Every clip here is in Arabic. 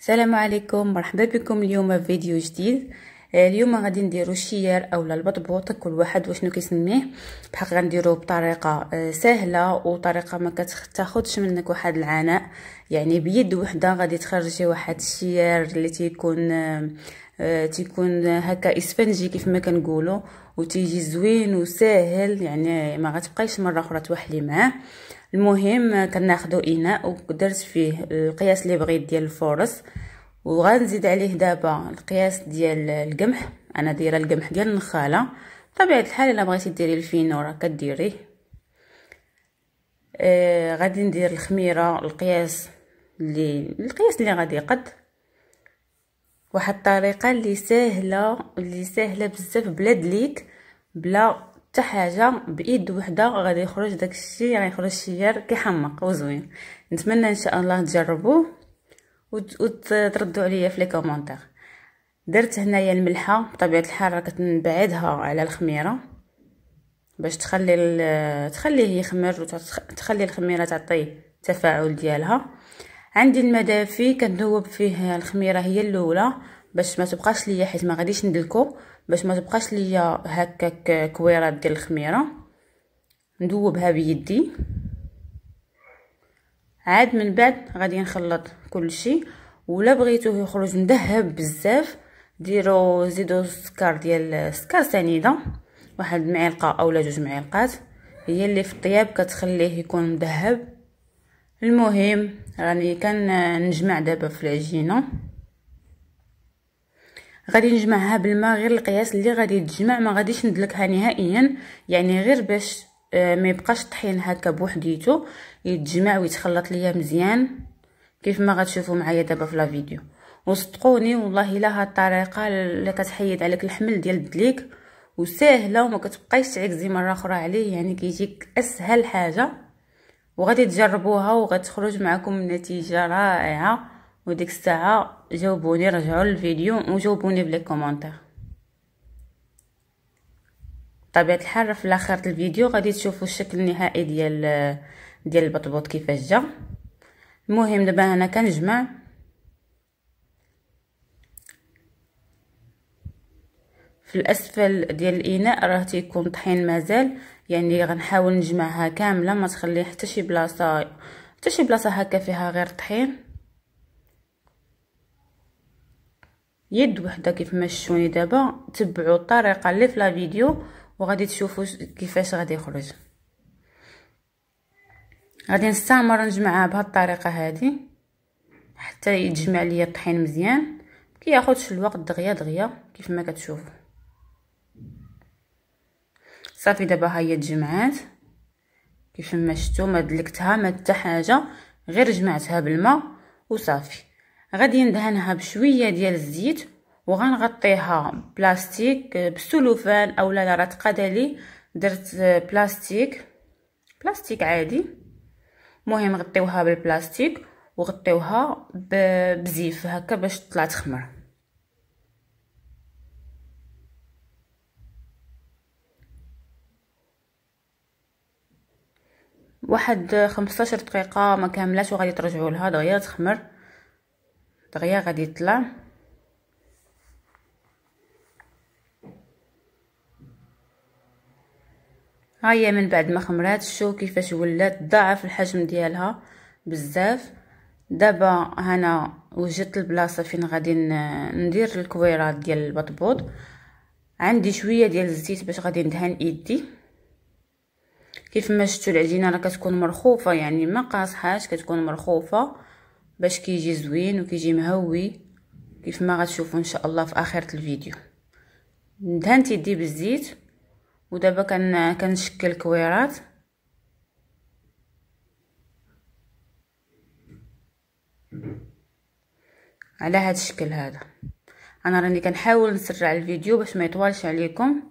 السلام عليكم مرحبا بكم اليوم في فيديو جديد آه، اليوم غادي نديرو الشيار اولا البطبوط كل واحد واشنو كيسميه بحق غنديرو بطريقه آه، سهله وطريقه ما كتاخذش منك واحد العناء يعني بيد وحده غادي تخرجي واحد الشيار اللي تيكون آه، تيكون هكا اسفنجي كيف ما كنقولوا وتيجي زوين وسهل يعني ما غتبقايش مره اخرى توحلي معاه المهم كناخدو اناء ودرت فيه القياس اللي بغيت ديال الفورس وغنزيد عليه دابا القياس ديال القمح انا دايره القمح ديال النخاله بطبيعه الحال الا بغيتي ديري الفينو راه كديريه آه غادي ندير الخميره القياس اللي القياس اللي غادي يقد واحد الطريقه اللي سهله اللي سهله بزاف بلا دليك بلا حتى حاجه بايد وحده غادي يخرج داكشي يعني يخرج شيار كيحمق وزوين نتمنى ان شاء الله تجربوه وتردوا عليا في لي كومونتير درت هنايا الملحه بطبيعه الحال كنبعدها على الخميره باش تخلي تخليه يخمر وتخلي الخميره تعطي التفاعل ديالها عندي المدافي كنذوب فيه الخميره هي الاولى باش ما تبقاش ليا حيت ما غاديش ندلكو باش ما تبقاش ليا هكاك كويرات ديال الخميره ندوبها بيدي عاد من بعد غادي نخلط كلشي ولا بغيتوه يخرج مذهب بزاف ديروا زيدوا السكر ديال سكر سنيده واحد معلقه اولا جوج معلقات هي اللي في الطياب كتخليه يكون مذهب المهم راني كنجمع دابا في العجينه غادي نجمعها بالماء غير القياس اللي غادي يتجمع ما غاديش ندلكها نهائيا يعني غير باش آه، ما يبقاش الطحين هكا بوحديته يتجمع ويتخلط ليا مزيان كيف ما غتشوفوا معايا دابا في لا فيديو وصدقوني والله الا هاد الطريقه اللي كتحيد عليك الحمل ديال الدليك وساهله وما كتبقايش تعكزي مره اخرى عليه يعني كيجيك اسهل حاجه وغادي تجربوها وغتخرج معكم نتيجه رائعه وديك الساعه جاوبوني رجعوا للفيديو وجاوبوني بلي كومونتير طبيعه الحال في الاخر الفيديو غادي تشوفوا الشكل النهائي ديال ديال البطبوط كيفاش جا المهم دابا انا كنجمع في الاسفل ديال الاناء راه تيكون طحين مازال يعني غنحاول نجمعها كامله ما تخلي حتى شي بلاصه حتى شي بلاصه هكا فيها غير طحين يد وحده كيف ما شفتوني دابا تبعوا الطريقه اللي في لا فيديو وغادي تشوفوا كيفاش غادي يخرج غادي نستمر نجمعها بهاد الطريقه هذه حتى يتجمع ليا الطحين مزيان كياخذش الوقت دغيا دغيا كيف ما كتشوفوا صافي دابا ها هي تجمعات كيف ما شفتوا ما دلكتها ما حتى حاجه غير جمعتها بالماء وصافي غادي ندهنها بشويه ديال الزيت وغنغطيها بلاستيك آه، بالسلوفان اولا لا راه تقادلي درت آه، بلاستيك بلاستيك عادي مهم غطيوها بالبلاستيك وغطيوها بزيف هكا باش تطلع تخمر واحد 15 دقيقه ما كاملاش وغادي ترجعوا لها دغيا تخمر دغيا غادي يطلع ها هي من بعد ما خمرات شو كيفاش ولات ضاعف الحجم ديالها بزاف دابا هنا وجدت البلاصه فين غادي ندير الكويرات ديال البطبوط عندي شويه ديال الزيت باش غادي ندهن ايدي كيف ما شفتوا العجينه راه كتكون مرخوفه يعني ما قاصحاش كتكون مرخوفه باش كيجي زوين وكيجي مهوي كيف ما غتشوفوا ان شاء الله في اخره الفيديو دهنت يدي بالزيت ودابا كن كنشكل كويرات على هذا الشكل هذا انا راني كنحاول نسرع الفيديو باش ما يطولش عليكم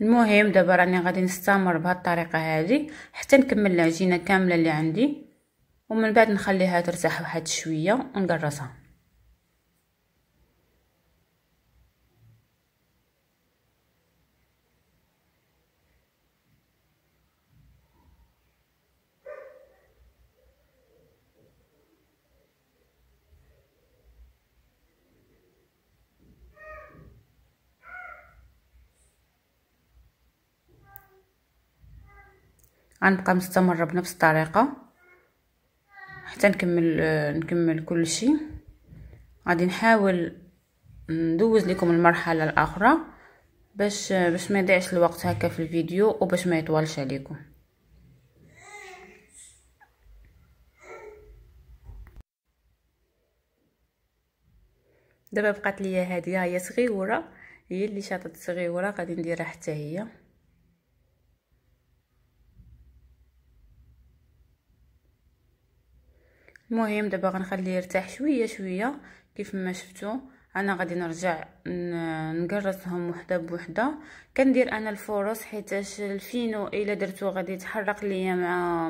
المهم دابا راني غادي نستمر بهالطريقه هذه حتى نكمل العجينه كامله اللي عندي ومن بعد نخليها ترتاح واحد شويه ونقرصها غنبقى مستمره بنفس الطريقه حتى نكمل نكمل كل شيء غادي نحاول ندوز لكم المرحله الاخرى باش باش ما يضيعش الوقت هكا في الفيديو وباش ما يطولش عليكم دابا بقات ليا هادي هي صغيره هي اللي شاطت صغيره غادي نديرها حتى هي المهم دابا غنخليه يرتاح شويه شويه كيف ما شفتوا انا غادي نرجع نقرصهم وحده بوحده كندير انا الفرص حيتاش الفينو الا درتو غادي يتحرق ليا مع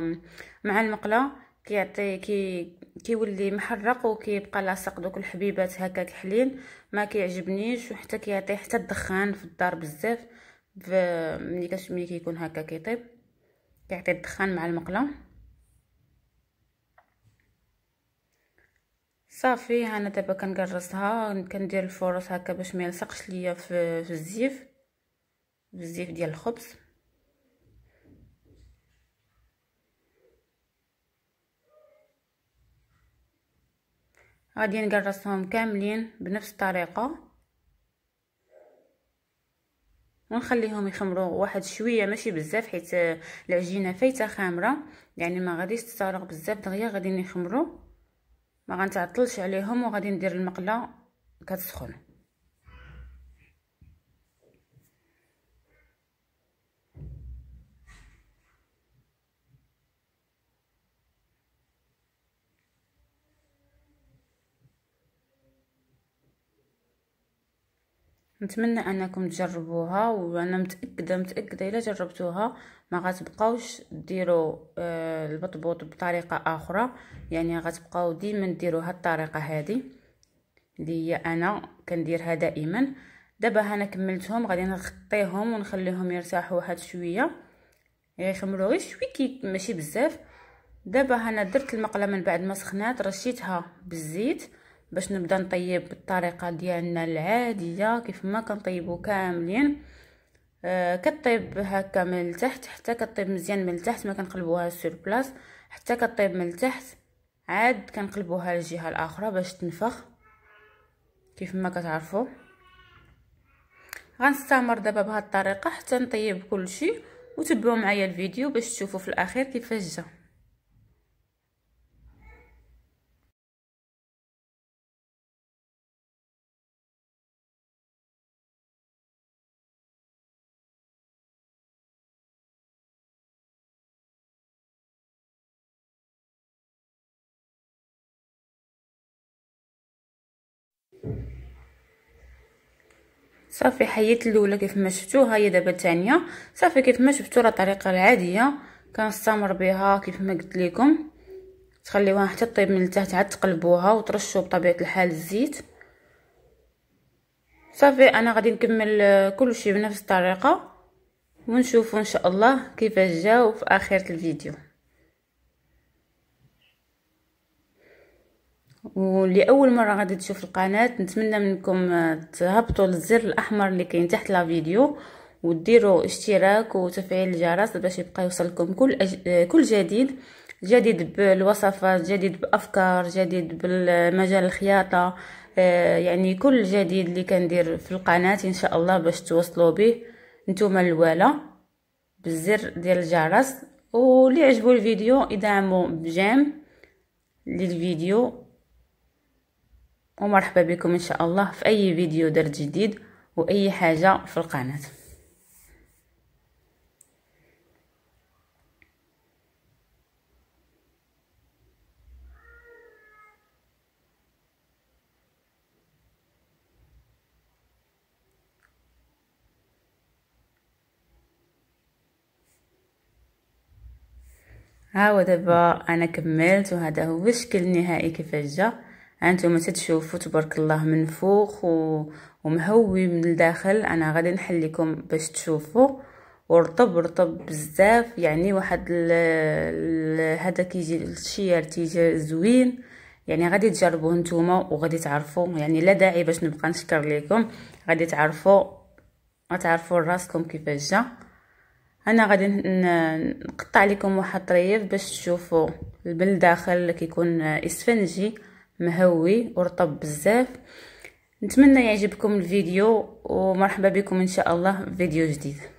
مع المقله كيعطي كي كيولي محرق وكيبقى لاصق دوك الحبيبات هكاك حلين ما كيعجبنيش وحتى كيعطي حتى الدخان في الدار بزاف ملي ملي كيكون هكا كيطيب كيعطي الدخان مع المقله صافي انا دابا كنكرصها كندير الفرص هكا باش ما يلصقش ليا في, في الزيف في الزيف ديال الخبز غادي نكرصهم كاملين بنفس الطريقه ونخليهم يخمروا واحد شويه ماشي بزاف حيت العجينه فايته خامره يعني ما غاديش تتسارق بزاف دغيا غادي يخمروا ما غنتعطلش عليهم وغادي ندير المقله كتسخن نتمنى انكم تجربوها وانا متاكده متاكده الا جربتوها ما غتبقاوش ديروا آه، البطبوط بطريقه اخرى يعني غتبقاو ديما ديروا هاد الطريقه هذه اللي هي انا كنديرها دائما دابا انا كملتهم غادي نغطيهم ونخليهم يرتاحوا واحد شويه إيه، يخمروا غير شويكي ماشي بزاف دابا انا درت المقله من بعد ما سخنات رشيتها بالزيت باش نبدا نطيب بالطريقه ديالنا العاديه كيف ما كنطيبو كاملين آه كطيب هكا من التحت حتى كطيب مزيان من التحت ما كنقلبوها سور بلاص حتى كطيب من التحت عاد كنقلبوها للجهه الاخرى باش تنفخ كيف ما كتعرفوا غنستمر دابا بهاد الطريقه حتى نطيب كلشي وتبعوا معايا الفيديو باش تشوفوا في الاخير كيفاش جا صافي حيت الاولى كيف ما شفتوا ها هي دابا الثانيه صافي كيف ما شفتوا راه الطريقه العاديه كنستمر بها كيف ما قلت لكم تخليوها حتى طيب من التحت عاد تقلبوها وترشوا بطبيعه الحال الزيت صافي انا غادي نكمل آه، كلشي بنفس الطريقه ونشوفوا ان شاء الله كيفاش جاوا في اخره الفيديو ولاول مره غادي تشوف القناه نتمنى منكم تهبطوا للزر الاحمر اللي كاين تحت لا فيديو وديروا اشتراك وتفعيل الجرس باش يبقى يوصلكم كل أج... كل جديد جديد بالوصفات جديد بافكار جديد بالمجال الخياطه آه، يعني كل جديد اللي كندير في القناه ان شاء الله باش توصلوا به نتوما الوالا بالزر ديال الجرس واللي عجبو الفيديو ادعمو بجيم للفيديو ومرحبا بكم ان شاء الله في اي فيديو درت جديد واي حاجه في القناه ها هو دابا انا كملت وهذا هو الشكل النهائي كيفاش جا هانتوما تتشوفوا تبارك الله من فوق و... ومهوي من الداخل انا غادي نحل لكم باش تشوفوا ورطب رطب بزاف يعني واحد ال... ال... هذا كيجي الشيار تيجي زوين يعني غادي تجربوه نتوما وغادي تعرفوا يعني لا داعي باش نبقى نشكر لكم غادي تعرفوا غتعرفوا راسكم كيفاش جا انا غادي نقطع لكم واحد الطريف باش تشوفوا من الداخل كيكون اسفنجي مهوي ورطب بزاف نتمنى يعجبكم الفيديو ومرحبا بكم ان شاء الله في فيديو جديد